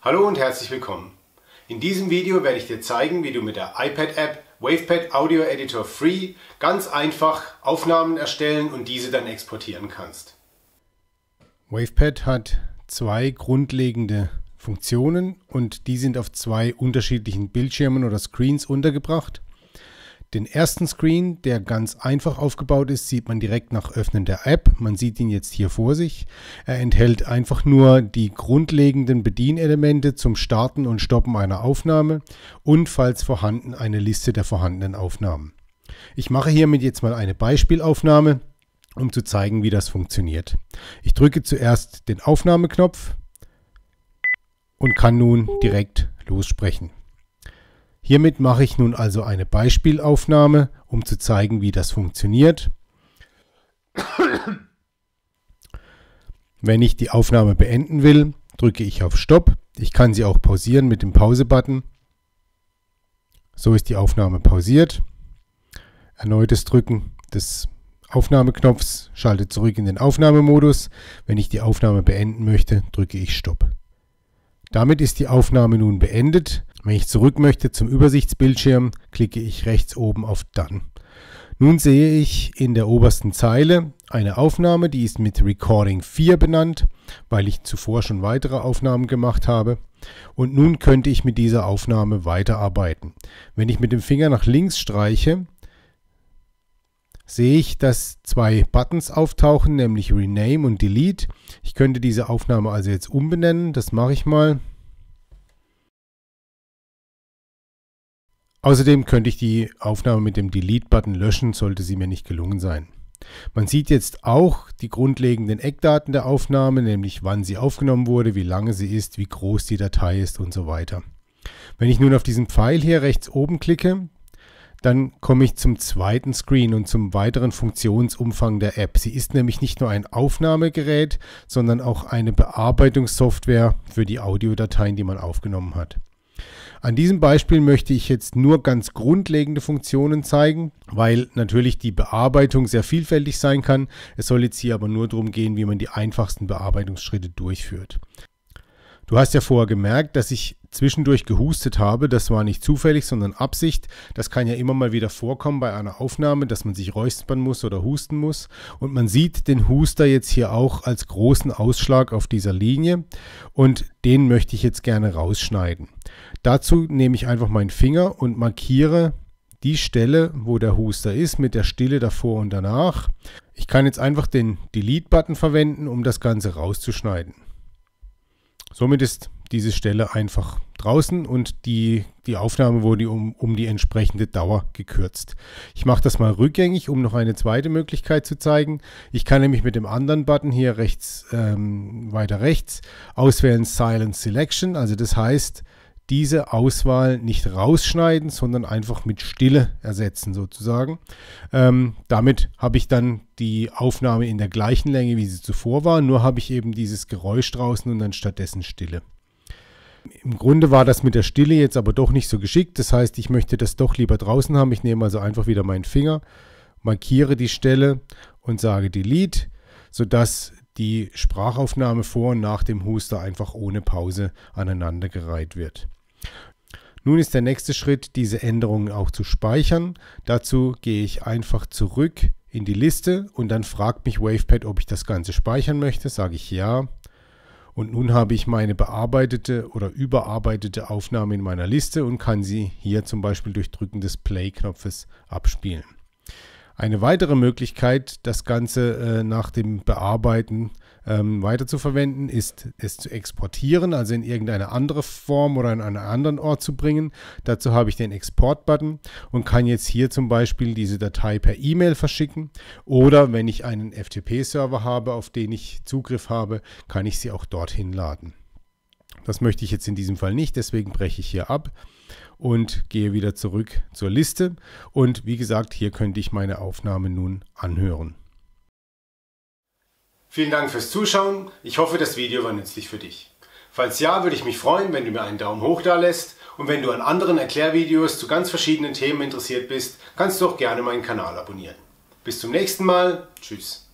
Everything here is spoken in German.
Hallo und herzlich willkommen. In diesem Video werde ich dir zeigen, wie du mit der iPad-App WavePad Audio Editor Free ganz einfach Aufnahmen erstellen und diese dann exportieren kannst. WavePad hat zwei grundlegende Funktionen und die sind auf zwei unterschiedlichen Bildschirmen oder Screens untergebracht. Den ersten Screen, der ganz einfach aufgebaut ist, sieht man direkt nach Öffnen der App. Man sieht ihn jetzt hier vor sich. Er enthält einfach nur die grundlegenden Bedienelemente zum Starten und Stoppen einer Aufnahme und falls vorhanden eine Liste der vorhandenen Aufnahmen. Ich mache hiermit jetzt mal eine Beispielaufnahme, um zu zeigen, wie das funktioniert. Ich drücke zuerst den Aufnahmeknopf und kann nun direkt lossprechen. Hiermit mache ich nun also eine Beispielaufnahme, um zu zeigen, wie das funktioniert. Wenn ich die Aufnahme beenden will, drücke ich auf Stopp. Ich kann sie auch pausieren mit dem Pause-Button. So ist die Aufnahme pausiert. Erneutes Drücken des Aufnahmeknopfs schaltet zurück in den Aufnahmemodus. Wenn ich die Aufnahme beenden möchte, drücke ich Stopp. Damit ist die Aufnahme nun beendet. Wenn ich zurück möchte zum Übersichtsbildschirm, klicke ich rechts oben auf Dann. Nun sehe ich in der obersten Zeile eine Aufnahme, die ist mit Recording 4 benannt, weil ich zuvor schon weitere Aufnahmen gemacht habe. Und nun könnte ich mit dieser Aufnahme weiterarbeiten. Wenn ich mit dem Finger nach links streiche, sehe ich, dass zwei Buttons auftauchen, nämlich Rename und Delete. Ich könnte diese Aufnahme also jetzt umbenennen, das mache ich mal. Außerdem könnte ich die Aufnahme mit dem Delete-Button löschen, sollte sie mir nicht gelungen sein. Man sieht jetzt auch die grundlegenden Eckdaten der Aufnahme, nämlich wann sie aufgenommen wurde, wie lange sie ist, wie groß die Datei ist und so weiter. Wenn ich nun auf diesen Pfeil hier rechts oben klicke, dann komme ich zum zweiten Screen und zum weiteren Funktionsumfang der App. Sie ist nämlich nicht nur ein Aufnahmegerät, sondern auch eine Bearbeitungssoftware für die Audiodateien, die man aufgenommen hat. An diesem Beispiel möchte ich jetzt nur ganz grundlegende Funktionen zeigen, weil natürlich die Bearbeitung sehr vielfältig sein kann. Es soll jetzt hier aber nur darum gehen, wie man die einfachsten Bearbeitungsschritte durchführt. Du hast ja vorher gemerkt, dass ich zwischendurch gehustet habe. Das war nicht zufällig, sondern Absicht. Das kann ja immer mal wieder vorkommen bei einer Aufnahme, dass man sich räuspern muss oder husten muss. Und man sieht den Huster jetzt hier auch als großen Ausschlag auf dieser Linie. Und den möchte ich jetzt gerne rausschneiden. Dazu nehme ich einfach meinen Finger und markiere die Stelle, wo der Huster ist, mit der Stille davor und danach. Ich kann jetzt einfach den Delete-Button verwenden, um das Ganze rauszuschneiden. Somit ist diese Stelle einfach draußen und die, die Aufnahme wurde um, um die entsprechende Dauer gekürzt. Ich mache das mal rückgängig, um noch eine zweite Möglichkeit zu zeigen. Ich kann nämlich mit dem anderen Button hier rechts, ähm, weiter rechts, auswählen Silent Selection. Also das heißt, diese Auswahl nicht rausschneiden, sondern einfach mit Stille ersetzen sozusagen. Ähm, damit habe ich dann die Aufnahme in der gleichen Länge, wie sie zuvor war, nur habe ich eben dieses Geräusch draußen und dann stattdessen Stille. Im Grunde war das mit der Stille jetzt aber doch nicht so geschickt. Das heißt, ich möchte das doch lieber draußen haben. Ich nehme also einfach wieder meinen Finger, markiere die Stelle und sage Delete, sodass die Sprachaufnahme vor und nach dem Huster einfach ohne Pause aneinandergereiht wird. Nun ist der nächste Schritt, diese Änderungen auch zu speichern. Dazu gehe ich einfach zurück in die Liste und dann fragt mich Wavepad, ob ich das Ganze speichern möchte. Sage ich ja. Und nun habe ich meine bearbeitete oder überarbeitete Aufnahme in meiner Liste und kann sie hier zum Beispiel durch Drücken des Play-Knopfes abspielen. Eine weitere Möglichkeit, das Ganze äh, nach dem Bearbeiten ähm, weiterzuverwenden, ist es zu exportieren, also in irgendeine andere Form oder an einen anderen Ort zu bringen. Dazu habe ich den Export-Button und kann jetzt hier zum Beispiel diese Datei per E-Mail verschicken. Oder wenn ich einen FTP-Server habe, auf den ich Zugriff habe, kann ich sie auch dorthin laden. Das möchte ich jetzt in diesem Fall nicht, deswegen breche ich hier ab und gehe wieder zurück zur Liste. Und wie gesagt, hier könnte ich meine Aufnahme nun anhören. Vielen Dank fürs Zuschauen. Ich hoffe, das Video war nützlich für dich. Falls ja, würde ich mich freuen, wenn du mir einen Daumen hoch da lässt. Und wenn du an anderen Erklärvideos zu ganz verschiedenen Themen interessiert bist, kannst du auch gerne meinen Kanal abonnieren. Bis zum nächsten Mal. Tschüss.